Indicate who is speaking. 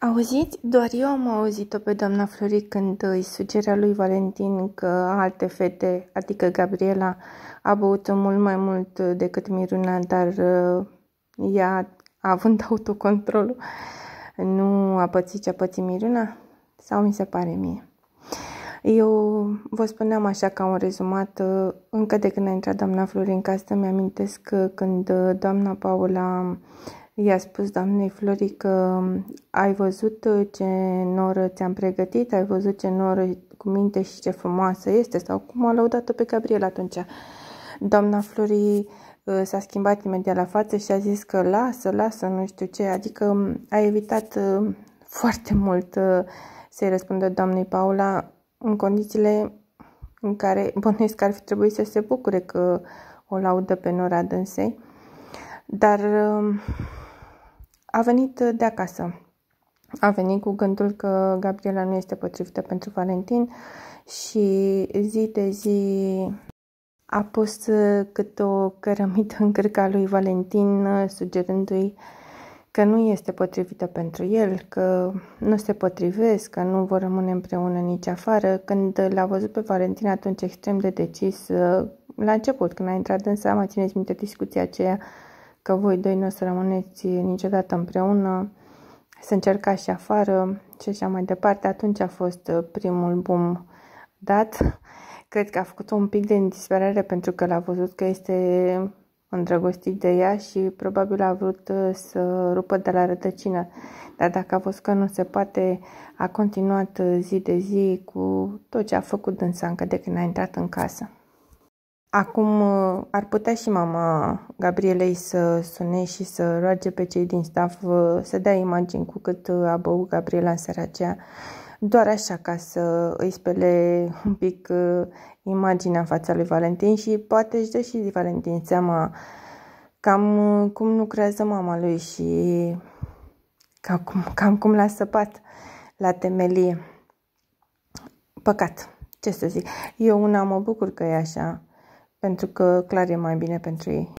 Speaker 1: Auziți? Doar eu am auzit-o pe doamna Flori când îi sugerea lui Valentin că alte fete, adică Gabriela, a băut mult mai mult decât Miruna, dar uh, ea, având autocontrolul, nu a pățit ce a pățit Miruna? Sau mi se pare mie? Eu vă spuneam așa ca un rezumat, uh, încă de când a intrat doamna în casă, mi-amintesc că uh, când doamna Paula I-a spus doamnei Flori că um, ai văzut uh, ce noră ți-am pregătit, ai văzut ce noră cu minte și ce frumoasă este sau cum a lăudat-o pe Gabriel atunci. Doamna Flori uh, s-a schimbat imediat la față și a zis că lasă, lasă, nu știu ce, adică um, a evitat uh, foarte mult să-i răspundă doamnei Paula în condițiile în care bănuiesc că ar fi trebuit să se bucure că o laudă pe Nora dânsei. Dar um, a venit de acasă. A venit cu gândul că Gabriela nu este potrivită pentru Valentin și zi de zi a pus câte o cărămită în cârca lui Valentin, sugerându-i că nu este potrivită pentru el, că nu se potrivesc, că nu vor rămâne împreună nici afară. Când l-a văzut pe Valentin atunci extrem de decis, la început, când a intrat în seama, țineți minte discuția aceea, că voi doi nu o să rămâneți niciodată împreună, să încercați și afară și așa mai departe. Atunci a fost uh, primul boom dat. Cred că a făcut un pic de disperare pentru că l-a văzut că este îndrăgostit de ea și probabil a vrut uh, să rupă de la rătăcină. Dar dacă a văzut că nu se poate, a continuat uh, zi de zi cu tot ce a făcut în sancă de când a intrat în casă. Acum uh, ar putea și mama Gabrielei să sune și să roage pe cei din staff uh, să dea imagini cu cât uh, a băut Gabriela în seara aceea, doar așa ca să îi spele un pic imaginea în fața lui Valentin și poate își dă și Valentin seama cam cum nu creează mama lui și cam cum, cam cum l-a săpat la temelie. Păcat, ce să zic. Eu una mă bucur că e așa pentru că clar e mai bine pentru ei.